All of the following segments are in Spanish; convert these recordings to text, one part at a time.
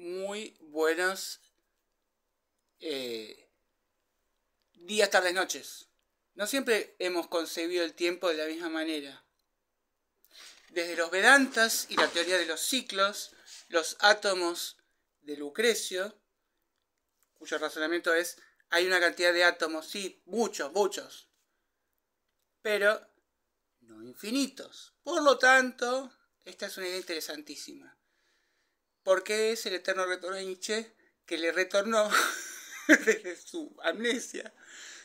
muy buenos eh, días, tardes, noches. No siempre hemos concebido el tiempo de la misma manera. Desde los Vedantas y la teoría de los ciclos, los átomos de Lucrecio, cuyo razonamiento es, hay una cantidad de átomos, sí, muchos, muchos, pero no infinitos. Por lo tanto, esta es una idea interesantísima porque es el eterno retorno de Nietzsche que le retornó desde su amnesia.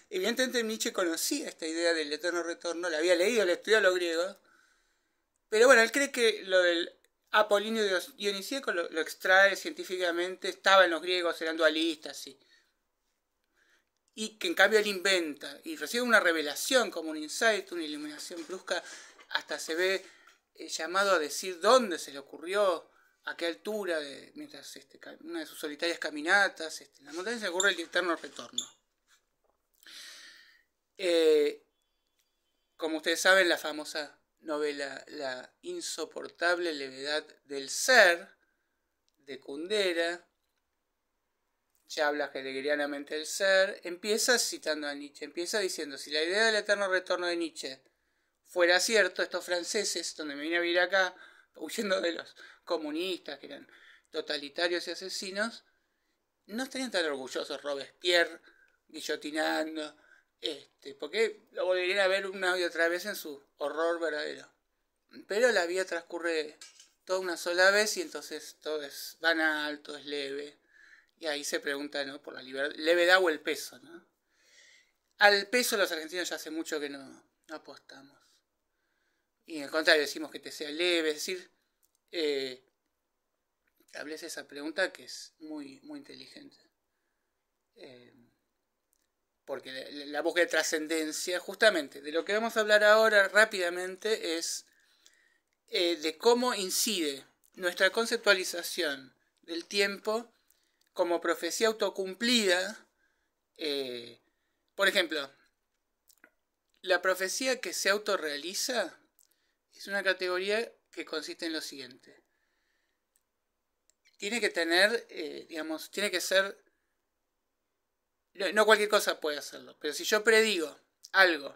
Evidentemente Nietzsche conocía esta idea del eterno retorno, la había leído, la estudió a los griegos, pero bueno, él cree que lo del Apolinio Dionisíaco lo, lo extrae científicamente, estaba en los griegos, eran dualistas, Y que en cambio él inventa y recibe una revelación como un insight, una iluminación brusca, hasta se ve eh, llamado a decir dónde se le ocurrió a qué altura, de, mientras este, una de sus solitarias caminatas, este, en la montaña se ocurre el eterno retorno. Eh, como ustedes saben, la famosa novela La insoportable levedad del ser de Kundera, ya habla gregorianamente del ser, empieza citando a Nietzsche, empieza diciendo, si la idea del eterno retorno de Nietzsche fuera cierto, estos franceses, donde me vine a vivir acá, huyendo de los comunistas, que eran totalitarios y asesinos, no estarían tan orgullosos Robespierre guillotinando, este, porque lo volverían a ver una y otra vez en su horror verdadero. Pero la vida transcurre toda una sola vez y entonces todo es banal, alto es leve. Y ahí se pregunta por la levedad o el peso. ¿no? Al peso los argentinos ya hace mucho que no, apostamos. Y el contrario decimos que te sea leve, es decir, eh, esa pregunta que es muy, muy inteligente. Eh, porque la, búsqueda de trascendencia, justamente, de lo que vamos a hablar ahora rápidamente es eh, de cómo incide nuestra conceptualización del tiempo como profecía autocumplida. Eh, por ejemplo, la profecía que se autorrealiza es una categoría que consiste en lo siguiente. Tiene que tener, eh, digamos, tiene que ser... No, cualquier cosa puede hacerlo, pero si yo predigo algo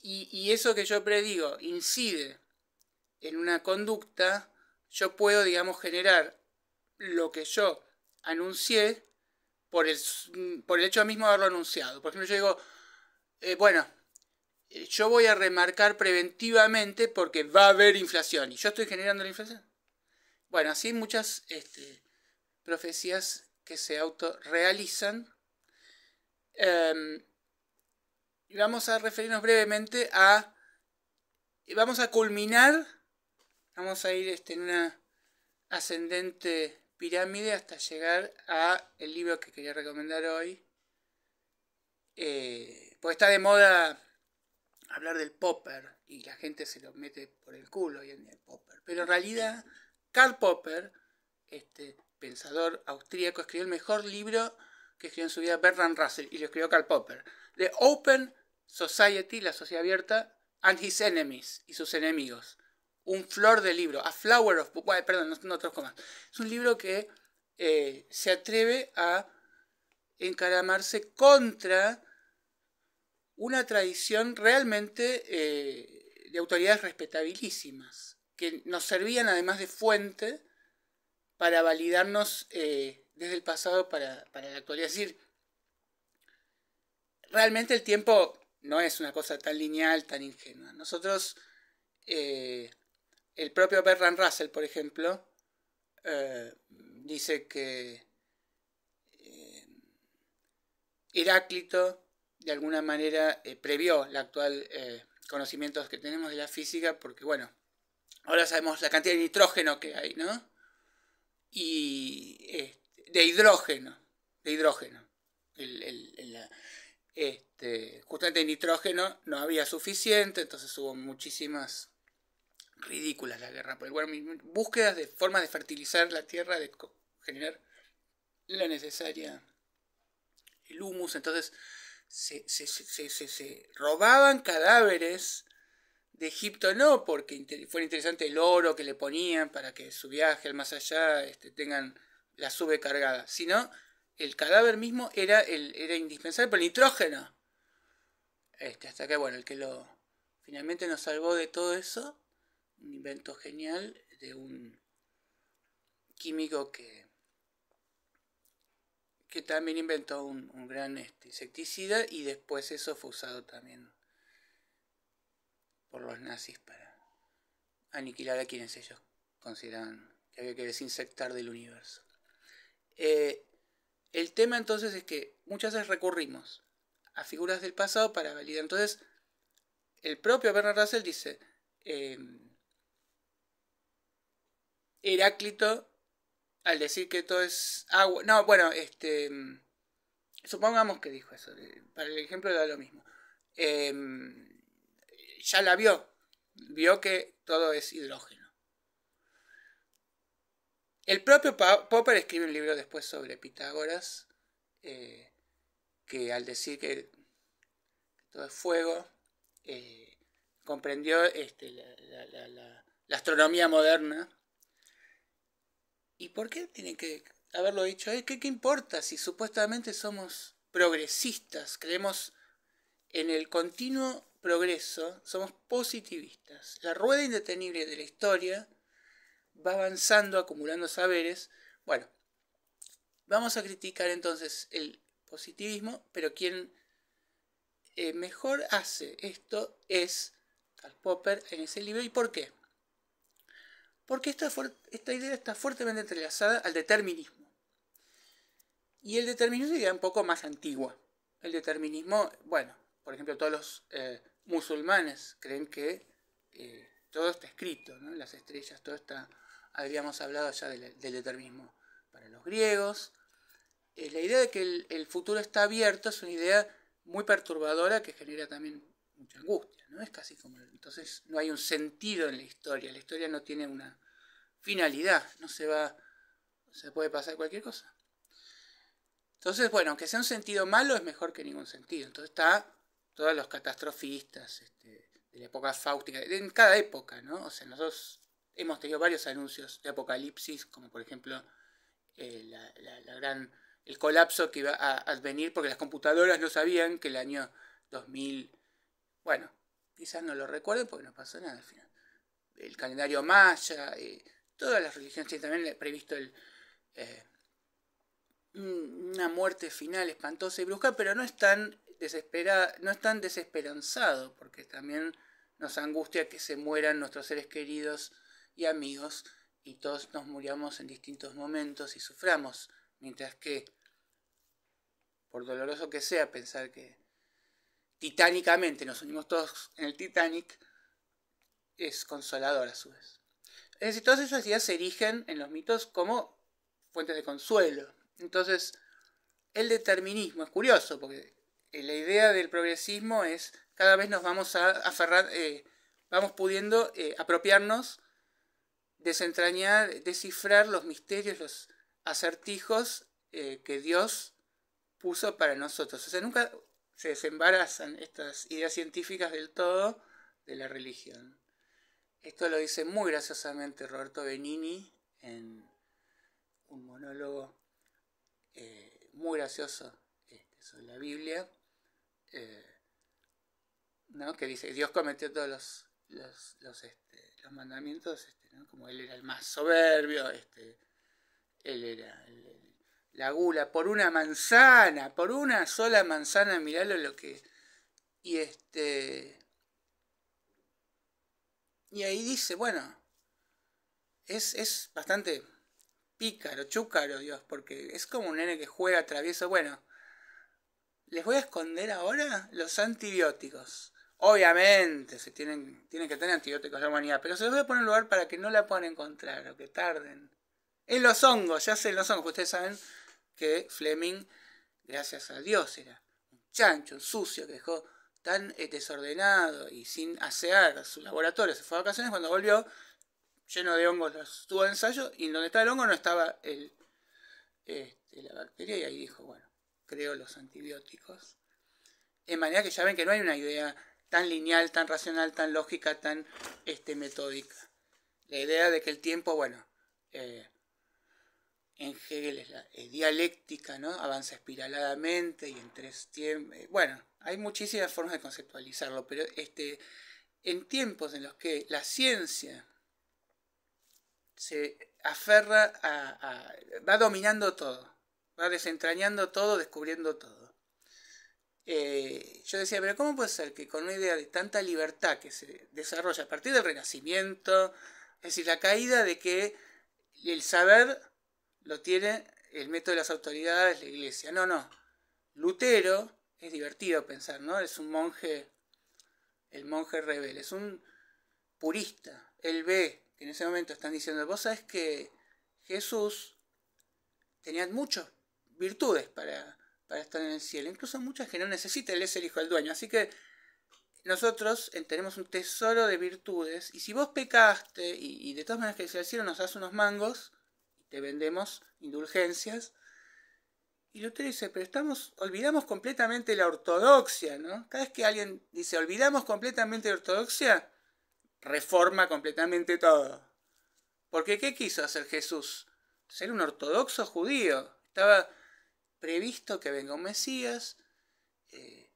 y, eso que yo predigo incide en una conducta, yo puedo, digamos, generar lo que yo anuncié por el, por el hecho mismo de haberlo anunciado. Por ejemplo, yo digo, eh, bueno, eh, yo voy a remarcar preventivamente porque va a haber inflación y yo estoy generando la inflación. Bueno, así muchas este, profecías que se autorrealizan. Em, y vamos a referirnos brevemente a... Vamos a culminar, vamos a ir este, en una ascendente pirámide hasta llegar a el libro que quería recomendar hoy. Eh, pues está de moda hablar del popper y la gente se lo mete por el culo y en el popper. Pero en realidad, Karl Popper, este pensador austríaco, escribió el mejor libro que escribió en su vida Bertrand Russell y lo escribió Karl Popper. The Open Society, la sociedad abierta, and his enemies y sus enemigos. Un flor de libro, a flower of perdón, no, otros comas. Es un libro que eh, se atreve a encaramarse contra una tradición realmente eh, de autoridades respetabilísimas, que nos servían además de fuente para validarnos eh, desde el pasado para, la actualidad. Es decir, realmente el tiempo no es una cosa tan lineal, tan ingenua. Nosotros, eh, el propio Bertrand Russell, por ejemplo, dice que Heráclito de alguna manera eh, previó la actual eh, conocimientos que tenemos de la física, porque bueno, ahora sabemos la cantidad de nitrógeno que hay, ¿no? Y este, de hidrógeno, de hidrógeno. El, este, justamente de nitrógeno no había suficiente, entonces hubo muchísimas ridículas la guerra. por bueno, búsquedas de formas de fertilizar la tierra, de generar la necesaria, el humus, entonces se, robaban cadáveres de Egipto no porque fuera interesante el oro que le ponían para que su viaje al más allá este, tengan la sube cargada, sino el cadáver mismo era, el, era indispensable por el nitrógeno. Este, hasta que, bueno, el que lo finalmente nos salvó de todo eso, un invento genial de un químico que que también inventó un, gran este, insecticida y después eso fue usado también por los nazis para aniquilar a quienes ellos consideraban que había que desinsectar del universo. Eh, el tema entonces es que muchas veces recurrimos a figuras del pasado para validar. Entonces, el propio Bernard Russell dice, em, Heráclito al decir que todo es agua. No, bueno, este. Mm, supongamos que dijo eso. Para el ejemplo da lo mismo. Em, ya la vio. Vio que todo es hidrógeno. El propio Popper escribe un libro después sobre Pitágoras. Eh, que al decir que todo es fuego. Eh, comprendió este, la astronomía moderna ¿Y por qué tiene que haberlo dicho? ¿Qué, qué importa si supuestamente somos progresistas? Creemos en el continuo progreso, somos positivistas. La rueda indetenible de la historia va avanzando, acumulando saberes. Bueno, vamos a criticar entonces el positivismo, pero quien eh, mejor hace esto es Karl Popper en ese libro. ¿Y por qué? porque esta, idea está fuertemente entrelazada al determinismo. Y el determinismo es idea un poco más antigua. El determinismo, bueno, por ejemplo, todos los eh, musulmanes creen que eh, todo está escrito, ¿no? las estrellas, todo está, habíamos hablado ya del, determinismo para los griegos. Eh, la idea de que el, el futuro está abierto es una idea muy perturbadora que genera también mucha angustia. ¿no? Es casi como... Entonces no hay un sentido en la historia, la historia no tiene una finalidad, no se va... se puede pasar cualquier cosa. Entonces, bueno, aunque sea un sentido malo, es mejor que ningún sentido. Entonces está todos los catastrofistas este, de la época fáustica, en cada época, ¿no? O sea, nosotros hemos tenido varios anuncios de apocalipsis, como por ejemplo eh, gran, el colapso que iba a advenir porque las computadoras no sabían que el año 2000, bueno, quizás no lo recuerden porque no pasó nada al final. El calendario maya, eh, todas las religiones, tienen también previsto eh, una muerte final espantosa y brusca, pero no es, tan no es tan desesperanzado, porque también nos angustia que se mueran nuestros seres queridos y amigos, y todos nos muriamos en distintos momentos y suframos, mientras que, por doloroso que sea pensar que titánicamente nos unimos todos en el Titanic, es consolador a su vez. Es decir, todas esas ideas se erigen en los mitos como fuentes de consuelo. Entonces, el determinismo es curioso, porque la idea del progresismo es cada vez nos vamos a aferrar, eh, vamos pudiendo eh, apropiarnos, desentrañar, descifrar los misterios, los acertijos eh, que Dios puso para nosotros. O sea, nunca se desembarazan estas ideas científicas del todo de la religión. Esto lo dice muy graciosamente Roberto Benini en un monólogo eh, muy gracioso este, sobre la Biblia, eh, ¿no? que dice, Dios cometió todos los, los, los, este, los mandamientos, este, como Él era el más soberbio, este, Él era el la gula, por una manzana, por una sola manzana, miralo lo que... Y este... Y ahí dice, bueno, es, es bastante pícaro, chúcaro, Dios, porque es como un nene que juega travieso. Bueno, les voy a esconder ahora los antibióticos. Obviamente, se tienen, tienen que tener antibióticos la humanidad, pero se los voy a poner en lugar para que no la puedan encontrar o que tarden. En los hongos, ya sé, en los hongos, ustedes saben, que Fleming, gracias a Dios, era un chancho, un sucio, que dejó tan eh, desordenado y sin asear su laboratorio, se fue a vacaciones, cuando volvió, lleno de hongos, los tuvo ensayo, y donde estaba el hongo no estaba este, la bacteria, y ahí dijo, bueno, creo los antibióticos. De manera que ya ven que no hay una idea tan lineal, tan racional, tan lógica, tan este, metódica. La idea de que el tiempo, bueno, eh, en Hegel es, la, dialéctica, ¿no? Avanza espiraladamente y en tres tiempos. Eh, bueno, hay muchísimas formas de conceptualizarlo, pero este, en tiempos en los que la ciencia se aferra a, va dominando todo, va desentrañando todo, descubriendo todo. Eh, yo decía, pero ¿cómo puede ser que con una idea de tanta libertad que se desarrolla a partir del Renacimiento, es decir, la caída de que el saber lo tiene el método de las autoridades, la iglesia. No, no. Lutero es divertido pensar, ¿no? Es un monje, el monje rebelde, es un purista. Él ve que en ese momento están diciendo, vos sabes que Jesús tenía muchas virtudes para, estar en el cielo, incluso muchas que no necesita, él es el hijo del dueño. Así que nosotros tenemos un tesoro de virtudes y si vos pecaste y, y de todas maneras que el cielo nos hace unos mangos, te vendemos indulgencias. Y Lutero dice, pero estamos, olvidamos completamente la ortodoxia, ¿no? Cada vez que alguien dice, olvidamos completamente la ortodoxia, reforma completamente todo. Porque ¿qué quiso hacer Jesús? Ser un ortodoxo judío. Estaba previsto que venga un Mesías. Eh,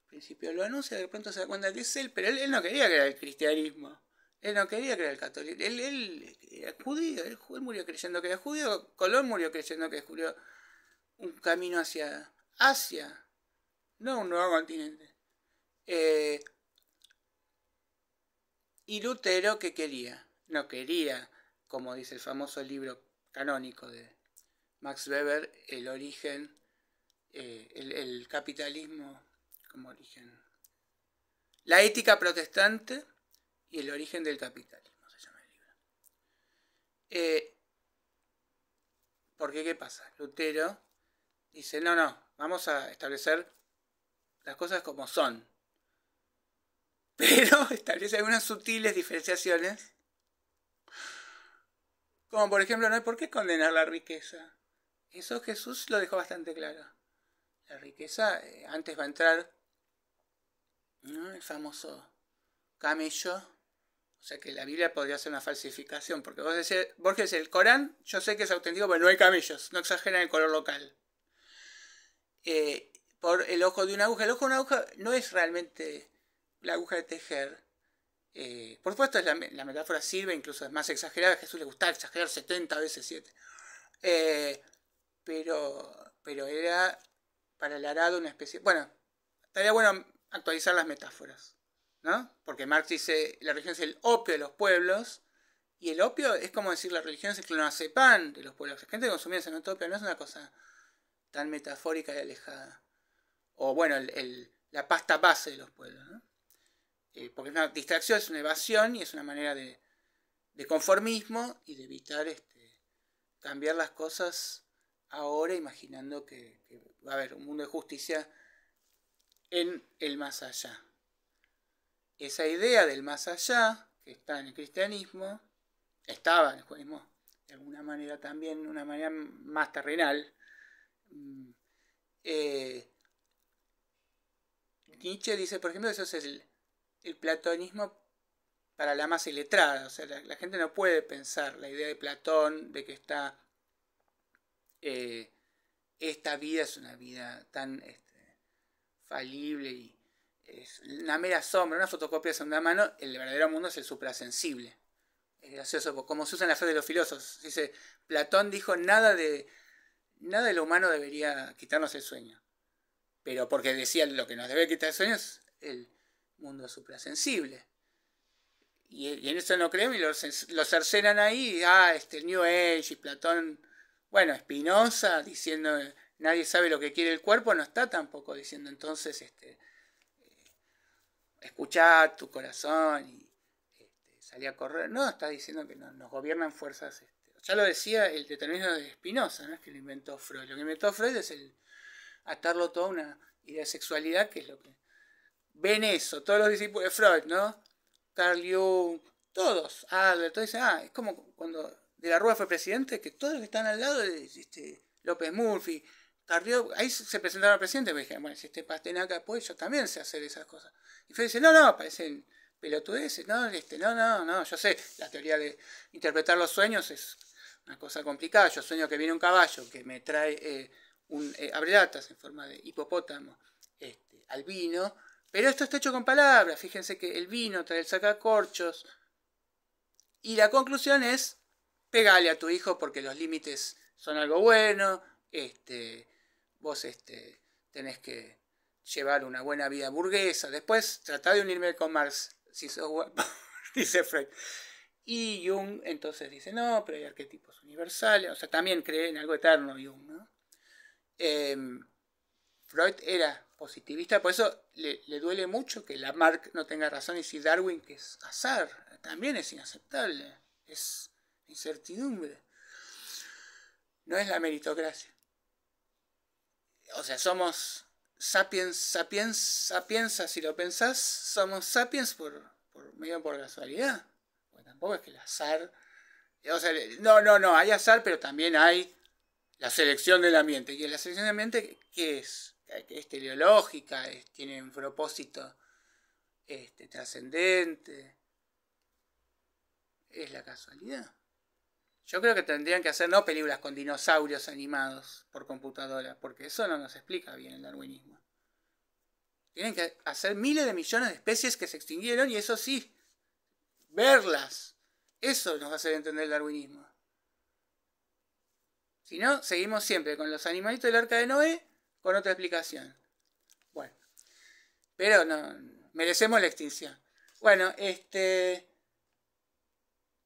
al principio lo anuncia, de pronto se da cuenta que es él, pero él, no quería era el cristianismo. Él no quería creer el católico. Él, él era judío, él, murió creyendo que era judío. Colón murió creyendo que descubrió un camino hacia Asia, no un nuevo continente. Eh, y Lutero, que quería? No quería, como dice el famoso libro canónico de Max Weber, el origen, eh, el capitalismo como origen. La ética protestante y el origen del capitalismo, se llama el libro. Eh, porque, ¿qué pasa? Lutero dice, no, no, vamos a establecer las cosas como son. Pero establece algunas sutiles diferenciaciones. Como por ejemplo, no hay por qué condenar la riqueza. Eso Jesús lo dejó bastante claro. La riqueza, eh, antes va a entrar el famoso camello o sea que la Biblia podría ser una falsificación, porque vos decís, Borges, el Corán, yo sé que es auténtico, pero no hay camellos, no exageran el color local. Eh, por el ojo de una aguja. El ojo de una aguja no es realmente la aguja de tejer. Eh, por supuesto, la, metáfora sirve, incluso es más exagerada. A Jesús le gusta exagerar 70 veces 7. Eh, pero, pero era para el arado una especie. Bueno, estaría bueno actualizar las metáforas. Porque Marx dice, la religión es el opio de los pueblos, y el opio es como decir, la religión es el pan de los pueblos. La gente que consumía cenotopia no es una cosa tan metafórica y alejada. O bueno, la pasta base de los pueblos, eh, porque es una distracción, es una evasión y es una manera de, conformismo y de evitar este, cambiar las cosas ahora imaginando que va a haber un mundo de justicia en el más allá esa idea del más allá que está en el cristianismo, estaba en el judaísmo de alguna manera también, de una manera más terrenal, mm, eh, Nietzsche dice, por ejemplo, eso es el, el platonismo para la más iletrada, o sea, la, gente no puede pensar la idea de Platón de que está, eh, esta vida es una vida tan este, falible y, es una mera sombra, una fotocopia de segunda mano, el verdadero mundo es el suprasensible. Es gracioso, como se usa en la fe de los filósofos. Dice, Platón dijo, nada de, nada de lo humano debería quitarnos el sueño. Pero porque decía, lo que nos debe quitar el sueño es el mundo suprasensible. Y, en eso no creen y los cercenan ahí, ah, este New Age y Platón, bueno, Spinoza diciendo, nadie sabe lo que quiere el cuerpo, no está tampoco diciendo entonces, este escuchar tu corazón y este, salir a correr. No, está diciendo que no, nos gobiernan fuerzas. Este, ya lo decía el determinismo de Spinoza, no es que lo inventó Freud. Lo que inventó Freud es el atarlo todo a una idea de sexualidad, que es lo que ven eso, todos los discípulos de Freud, ¿no? Carl Jung, todos, Adler, todos dicen, ah, es como cuando de la Rúa fue presidente, que todos los que están al lado, este, López Murphy, ahí se presentaron al presidente, me pues dijeron, bueno, si este Pastenaca pues yo también sé hacer esas cosas. Y Fede dice, no, no, parecen pelotudeces, no, este, no, no, no, yo sé, la teoría de interpretar los sueños es una cosa complicada, yo sueño que viene un caballo que me trae eh, un eh, abrelatas en forma de hipopótamo este, al vino, pero esto está hecho con palabras, fíjense que el vino trae el sacacorchos, y la conclusión es, pegale a tu hijo porque los límites son algo bueno, este, vos este, tenés que llevar una buena vida burguesa. Después tratá de unirme con Marx, si sos dice Freud. Y Jung entonces dice, no, pero hay arquetipos universales, o sea, también cree en algo eterno Jung, ¿no? Em, Freud era positivista, por eso le, duele mucho que la Marx no tenga razón y si Darwin, que es azar, también es inaceptable, es incertidumbre, no es la meritocracia o sea, somos sapiens, sapiens, sapiens, si lo pensás, somos sapiens por, medio por casualidad. Porque tampoco es que el azar... no, no, no, hay azar, pero también hay la selección del ambiente. Y la selección del ambiente, ¿qué es? Es teleológica, tiene un propósito este, trascendente. Es la casualidad. Yo creo que tendrían que hacer no películas con dinosaurios animados por computadora, porque eso no nos explica bien el darwinismo. Tienen que hacer miles de millones de especies que se extinguieron y eso sí, verlas. Eso nos va a hacer entender el darwinismo. Si no, seguimos siempre con los animalitos del arca de Noé con otra explicación. Bueno, pero no, merecemos la extinción. Bueno, este...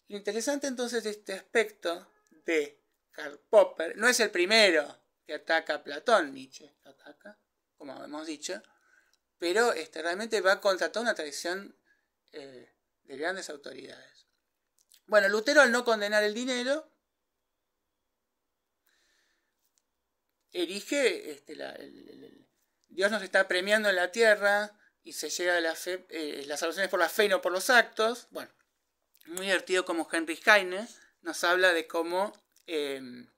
Lo interesante entonces de este aspecto de Karl Popper no es el primero que ataca a Platón, Nietzsche ataca, como hemos dicho, pero este, realmente va contra toda una tradición eh, de grandes autoridades. Bueno, Lutero al no condenar el dinero, erige, este, Dios nos está premiando en la tierra y se llega a la fe, eh, salvación por la fe y no por los actos. Bueno, muy divertido como Henry Heine nos habla de cómo em,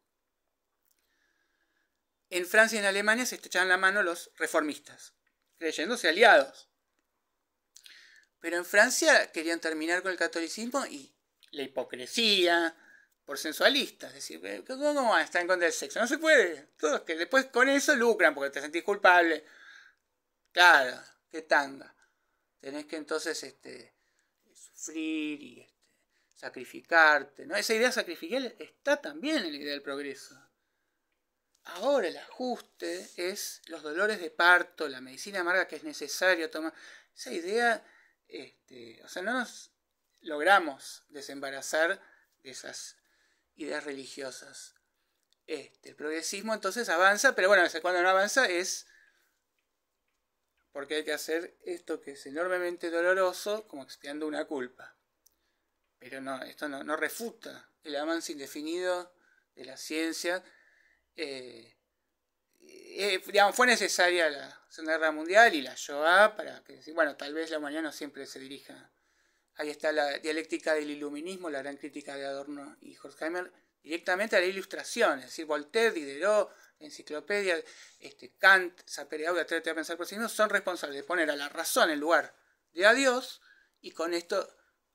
en Francia y en Alemania se estrechaban la mano los reformistas, creyéndose aliados. Pero en Francia querían terminar con el catolicismo y la hipocresía por sensualistas. Es decir, eh, ¿cómo van a estar en contra del sexo? No se puede. Todos que después con eso lucran porque te sentís culpable. Claro, qué tanga. Tenés que entonces este, sufrir y este, sacrificarte. ¿no? Esa idea sacrificial está también en la idea del progreso. Ahora el ajuste es los dolores de parto, la medicina amarga que es necesario tomar. Esa idea, este, o sea, no nos logramos desembarazar de esas ideas religiosas. Este, el progresismo entonces avanza, pero bueno, cuando no avanza es porque hay que hacer esto que es enormemente doloroso, como expiando una culpa. Pero no, esto no, refuta el avance indefinido de la ciencia. Eh, eh, fue necesaria la Segunda Guerra Mundial y la Shoah para que, bueno, tal vez la humanidad no siempre se dirija. Ahí está la dialéctica del iluminismo, la gran crítica de Adorno y Horkheimer, directamente a la ilustración, es decir, Voltaire, lideró, enciclopedia, este, Kant, Sapere-Aude, Atrévete a pensar por sí mismo, son responsables de poner a la razón en lugar de a Dios y con esto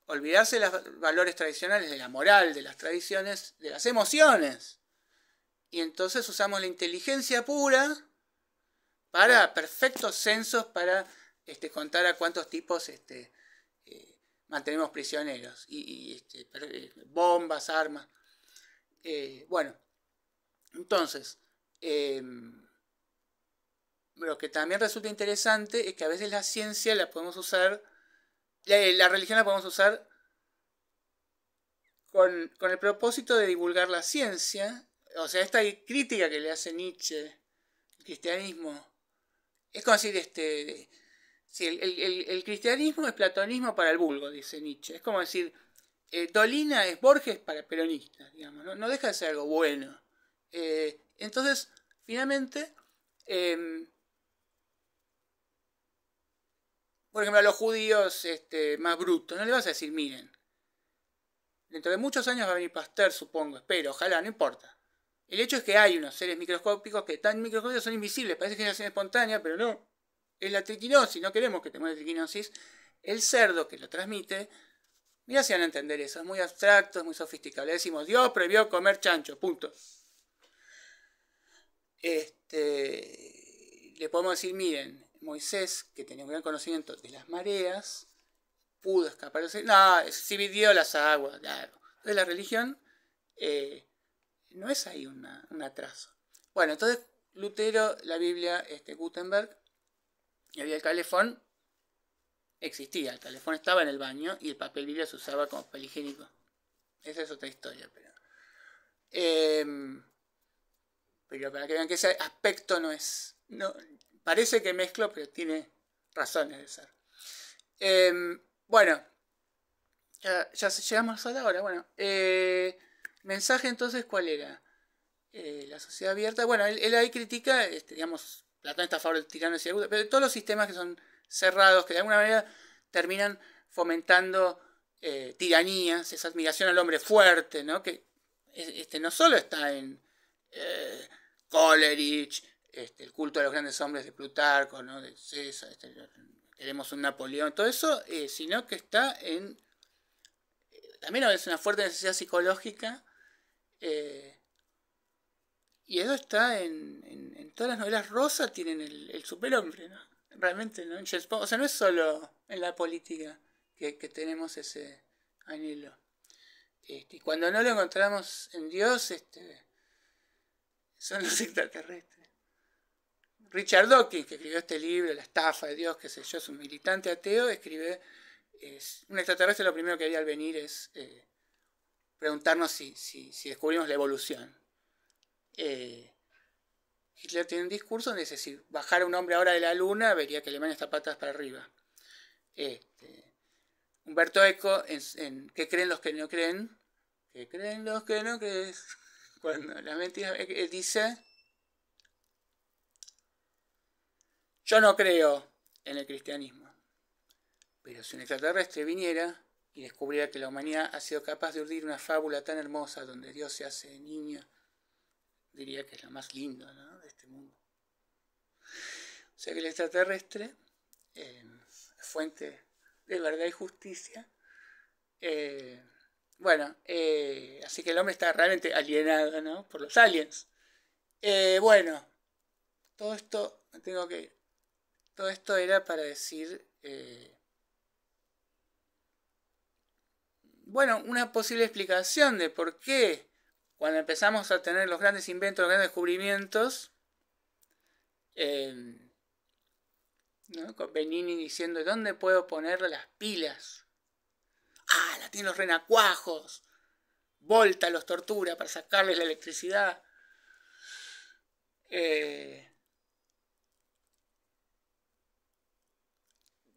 olvidarse de los valores tradicionales, de la moral, de las tradiciones, de las emociones. Y entonces usamos la inteligencia pura para perfectos censos, para este, contar a cuántos tipos este, eh, mantenemos prisioneros, y, eh, bombas, armas. Eh, bueno, entonces, Em, lo que también resulta interesante es que a veces la ciencia la podemos usar, la, eh, religión la podemos usar con, el propósito de divulgar la ciencia. O sea, esta crítica que le hace Nietzsche al cristianismo es como decir, este, si el, cristianismo es platonismo para el vulgo, dice Nietzsche. Es como decir, eh, Dolina es Borges para peronistas, digamos, ¿no? deja de ser algo bueno. Eh, entonces, Finalmente, em, por ejemplo, a los judíos este, más brutos, no le vas a decir, miren, dentro de muchos años va a venir Pasteur, supongo, espero, ojalá, no importa. El hecho es que hay unos seres microscópicos que tan microscópicos son invisibles, parece que generación espontánea, pero no. Es la triquinosis, no queremos que te de triquinosis. El cerdo que lo transmite, mira si van a entender eso, es muy abstracto, es muy sofisticado. Le decimos, Dios previó comer chancho, punto este, le podemos decir, miren, Moisés, que tenía un gran conocimiento de las mareas, pudo escapar. No, se vivió las aguas, claro. Entonces la religión eh, no es ahí un atraso. Bueno, entonces Lutero, la Biblia, este, Gutenberg, y había el calefón, existía, el calefón estaba en el baño y el papel Biblia se usaba como papel Esa es otra historia, pero... Em, pero para que vean que ese aspecto no es. No, parece que mezclo, pero tiene razones de ser. Em, bueno, ya, llegamos a la hora. Bueno, eh, mensaje entonces, ¿cuál era? Eh, la sociedad abierta. Bueno, él, ahí critica, este, digamos, Platón está a favor del tirano y agudo, pero todos los sistemas que son cerrados, que de alguna manera terminan fomentando eh, tiranías, esa admiración al hombre fuerte, ¿no? Que este, no solo está en Coleridge, este, el culto de los grandes hombres de Plutarco, ¿no? de César, queremos este, un Napoleón, todo eso, eh, sino que está en... Eh, también es una fuerte necesidad psicológica. Eh, y eso está en, todas las novelas rosa tienen el, superhombre, ¿no? Realmente, ¿no? o sea, no es solo en la política que, tenemos ese anhelo. Este, y cuando no lo encontramos en Dios, este, son los extraterrestres. Richard Dawkins, que escribió este libro, La estafa de Dios, que sé yo, es un militante ateo, escribe, un extraterrestre lo primero que haría al venir es eh, preguntarnos si, si, descubrimos la evolución. Eh, Hitler tiene un discurso donde dice, si bajara un hombre ahora de la luna, vería que Alemania está patas para arriba. Este, Humberto Eco, en ¿Qué creen los que no creen? ¿Qué creen los que no creen? Bueno, la mentira eh, eh, dice, yo no creo en el cristianismo, pero si un extraterrestre viniera y descubriera que la humanidad ha sido capaz de urdir una fábula tan hermosa donde Dios se hace niño, diría que es la más linda de este mundo. O sea que el extraterrestre, eh, fuente de verdad y justicia, bueno, eh, así que el hombre está realmente alienado, Por los aliens. Eh, bueno, todo esto, tengo que... Todo esto era para decir... Eh, bueno, una posible explicación de por qué cuando empezamos a tener los grandes inventos, los grandes descubrimientos, ¿no? con Benini diciendo, ¿dónde puedo poner las pilas? Ah, la tienen los renacuajos. Volta los tortura para sacarles la electricidad. Eh,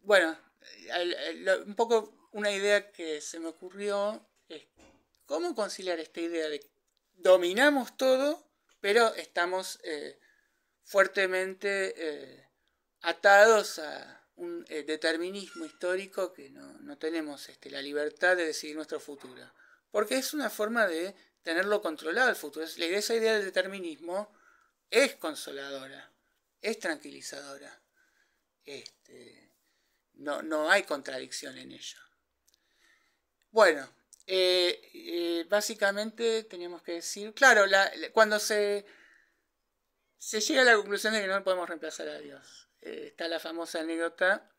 bueno, un poco una idea que se me ocurrió es cómo conciliar esta idea de dominamos todo, pero estamos eh, fuertemente eh, atados a, un eh, determinismo histórico que no, tenemos este, la libertad de decidir nuestro futuro. Porque es una forma de tenerlo controlado el futuro. esa idea del determinismo es consoladora, es tranquilizadora. Este, no, no hay contradicción en ello. Bueno, eh, eh, básicamente tenemos que decir, claro, cuando se, se llega a la conclusión de que no podemos reemplazar a Dios. Eh, está la famosa anécdota.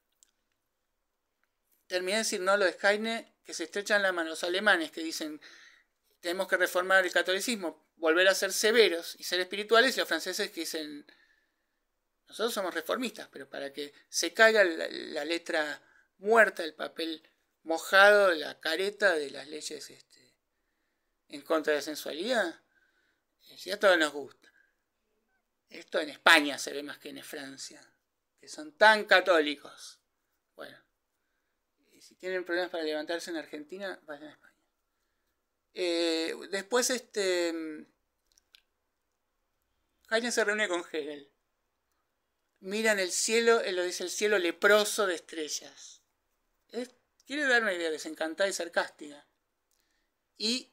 termina de decir no lo de que se estrechan la mano los alemanes, que dicen tenemos que reformar el catolicismo, volver a ser severos y ser espirituales, y los franceses que dicen nosotros somos reformistas, pero para que se caiga la, letra muerta, el papel mojado, la careta de las leyes este, en contra de la sensualidad, eh, si a todos nos gusta. Esto en España se ve más que en Francia que son tan católicos. Bueno, si tienen problemas para levantarse en Argentina, vayan a España. Eh, después, este. Jaime se reúne con Hegel. Miran el cielo, él lo dice el cielo leproso de estrellas. quiere dar una idea desencantada y sarcástica. Y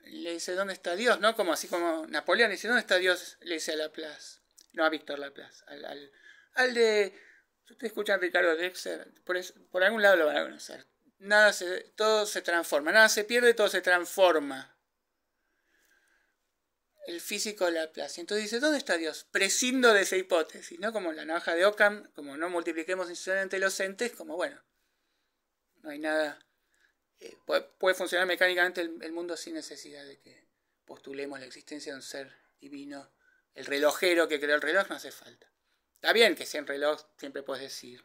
le dice, ¿dónde está Dios? ¿No? Como así como Napoleón dice, ¿dónde está Dios? Le dice a Laplace no a Víctor Laplace, al, al, de... Ustedes escuchan Ricardo Dexter, por, algún lado lo van a conocer. Nada se, todo se transforma, nada se pierde, todo se transforma. El físico Laplace. Entonces dice, ¿dónde está Dios? Prescindo de esa hipótesis, ¿no? Como la navaja de Ockham, como no multipliquemos instantáneamente los entes, como bueno, no hay nada. Eh, puede, funcionar mecánicamente el mundo sin necesidad de que postulemos la existencia de un ser divino el relojero que creó el reloj no hace falta. Está bien que sea en reloj, siempre puedes decir,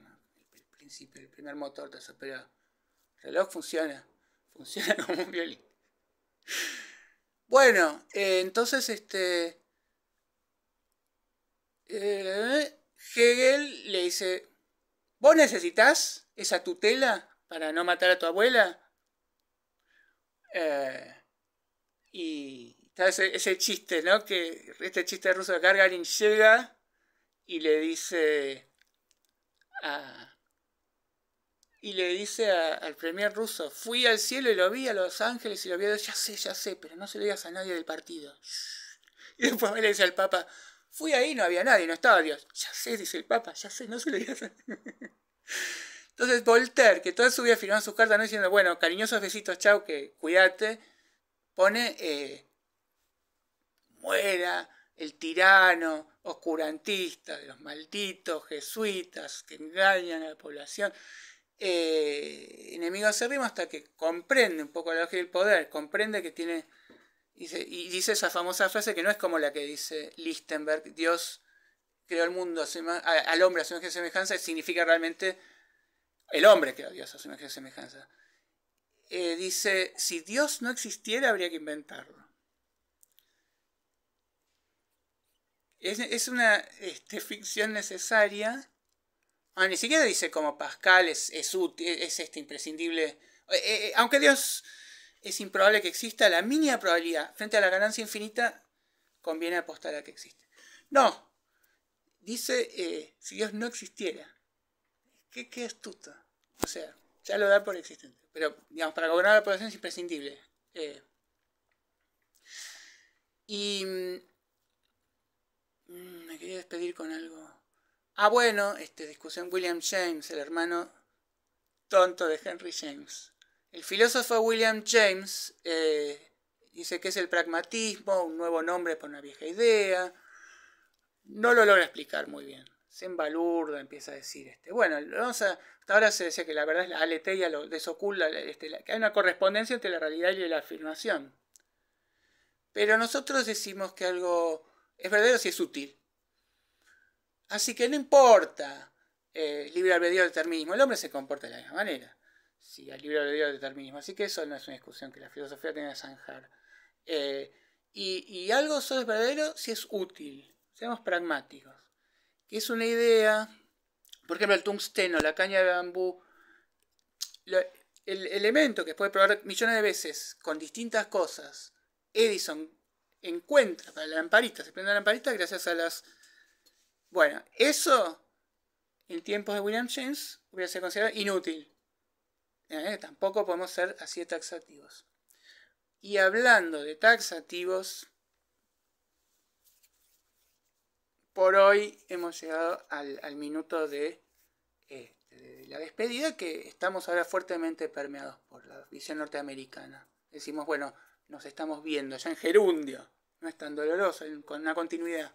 el principio, el primer motor, de eso, pero el reloj funciona, funciona como un violín. Bueno, eh, entonces este. Eh, Hegel le dice: ¿Vos necesitas esa tutela para no matar a tu abuela? Eh, y ese, chiste, ¿no? Que este chiste ruso de Gargarin llega y le dice y le dice al premier ruso, fui al cielo y lo vi a Los Ángeles y lo vi a Dios, ya sé, ya sé, pero no se lo digas a nadie del partido. Y después me le dice al Papa, fui ahí no había nadie, no estaba Dios. Ya sé, dice el Papa, ya sé, no se lo digas a nadie. Entonces Voltaire, que toda su vida firmaba sus cartas no diciendo, bueno, cariñosos besitos, chau, que cuídate, pone... Eh, muera el tirano oscurantista de los malditos jesuitas que engañan a la población. Eh, enemigo acérrimo hasta que comprende un poco la lógica del poder, comprende que tiene... Y, dice esa famosa frase que no es como la que dice Lichtenberg, Dios creó el mundo al hombre a su imagen y semejanza, significa realmente el hombre creó a Dios a su imagen y semejanza. Eh, dice, si Dios no existiera habría que inventarlo. Es, una este, ficción necesaria. Ah, ni siquiera dice como Pascal es, es, es este imprescindible. Eh, eh, eh, aunque Dios es improbable que exista, la mínima probabilidad frente a la ganancia infinita conviene apostar a que existe. No, dice si Dios no existiera. Qué, qué astuto. O sea, ya lo da por existente. Pero, digamos, para gobernar la población es imprescindible. y mm, Mm, me quería despedir con algo. Ah, bueno, este, discusión William James, el hermano tonto de Henry James. El filósofo William James eh, dice que es el pragmatismo, un nuevo nombre para una vieja idea. No lo logra explicar muy bien. Se embalurda, empieza a decir. Este. Bueno, vamos a, hasta ahora se decía que la verdad es la aleteia lo desoculta este, que hay una correspondencia entre la realidad y la afirmación. Pero nosotros decimos que algo es verdadero si es útil. Así que no importa el eh, libre albedrío determinismo, el hombre se comporta de la misma manera. Si libre albedrío determinismo. Así que eso no es una discusión que la filosofía tenga que zanjar. Eh, y, algo solo es verdadero si es útil. Seamos pragmáticos. Que es una idea. Por ejemplo, el tungsteno, la caña de bambú. el elemento que puede probar millones de veces con distintas cosas. Edison encuentra para la lamparita, se prende la lamparita gracias a las... Bueno, eso en tiempos de William James hubiera sido considerado inútil. ¿eh? Tampoco podemos ser así de taxativos. Y hablando de taxativos, por hoy hemos llegado al, minuto este, de la despedida que estamos ahora fuertemente permeados por la visión norteamericana. Decimos, bueno, nos estamos viendo, ya en gerundio. No es tan doloroso, con una continuidad.